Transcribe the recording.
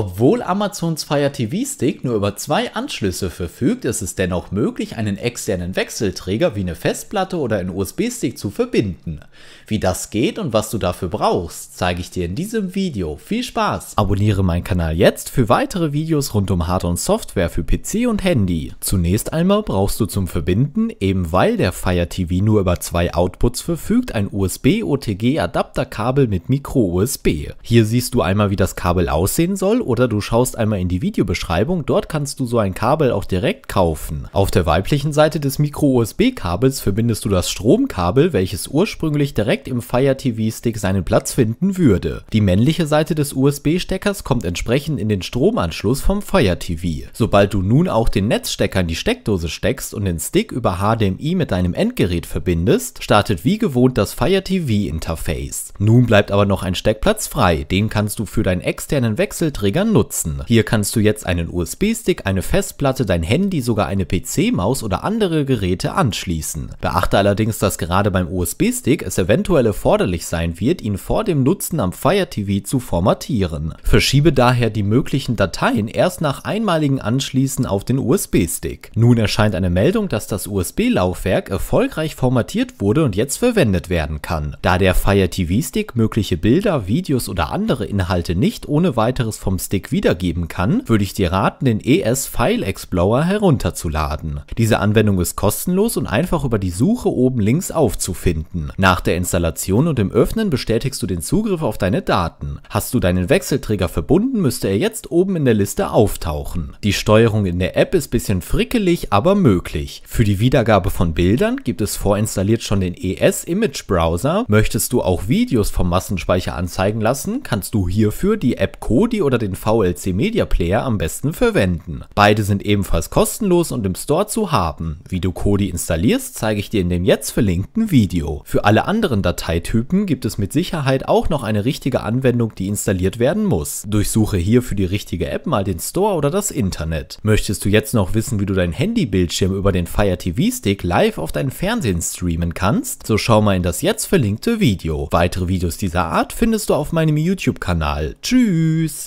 Obwohl Amazons Fire TV Stick nur über zwei Anschlüsse verfügt, ist es dennoch möglich, einen externen Wechselträger wie eine Festplatte oder einen USB-Stick zu verbinden. Wie das geht und was du dafür brauchst, zeige ich dir in diesem Video. Viel Spaß! Abonniere meinen Kanal jetzt für weitere Videos rund um Hard- und Software für PC und Handy. Zunächst einmal brauchst du zum Verbinden, eben weil der Fire TV nur über zwei Outputs verfügt, ein USB-OTG-Adapterkabel mit Micro-USB. Hier siehst du einmal, wie das Kabel aussehen soll oder du schaust einmal in die Videobeschreibung, dort kannst du so ein Kabel auch direkt kaufen. Auf der weiblichen Seite des Micro-USB-Kabels verbindest du das Stromkabel, welches ursprünglich direkt im Fire TV Stick seinen Platz finden würde. Die männliche Seite des USB-Steckers kommt entsprechend in den Stromanschluss vom Fire TV. Sobald du nun auch den Netzstecker in die Steckdose steckst und den Stick über HDMI mit deinem Endgerät verbindest, startet wie gewohnt das Fire TV Interface. Nun bleibt aber noch ein Steckplatz frei, den kannst du für deinen externen Wechselträger Anhänger nutzen. Hier kannst du jetzt einen USB-Stick, eine Festplatte, dein Handy, sogar eine PC-Maus oder andere Geräte anschließen. Beachte allerdings, dass gerade beim USB-Stick es eventuell erforderlich sein wird, ihn vor dem Nutzen am Fire TV zu formatieren. Verschiebe daher die möglichen Dateien erst nach einmaligen Anschließen auf den USB-Stick. Nun erscheint eine Meldung, dass das USB-Laufwerk erfolgreich formatiert wurde und jetzt verwendet werden kann. Da der Fire TV-Stick mögliche Bilder, Videos oder andere Inhalte nicht ohne weiteres vom Stick wiedergeben kann, würde ich dir raten, den ES File Explorer herunterzuladen. Diese Anwendung ist kostenlos und einfach über die Suche oben links aufzufinden. Nach der Installation und dem Öffnen bestätigst du den Zugriff auf deine Daten. Hast du deinen Wechselträger verbunden, müsste er jetzt oben in der Liste auftauchen. Die Steuerung in der App ist bisschen frickelig, aber möglich. Für die Wiedergabe von Bildern gibt es vorinstalliert schon den ES Image Browser. Möchtest du auch Videos vom Massenspeicher anzeigen lassen, kannst du hierfür die App Kodi oder den den VLC Media Player am besten verwenden. Beide sind ebenfalls kostenlos und im Store zu haben. Wie du Kodi installierst, zeige ich dir in dem jetzt verlinkten Video. Für alle anderen Dateitypen gibt es mit Sicherheit auch noch eine richtige Anwendung, die installiert werden muss. Durchsuche hier für die richtige App mal den Store oder das Internet. Möchtest du jetzt noch wissen, wie du deinen Handybildschirm über den Fire TV Stick live auf deinen Fernsehen streamen kannst? So schau mal in das jetzt verlinkte Video. Weitere Videos dieser Art findest du auf meinem YouTube-Kanal. Tschüss!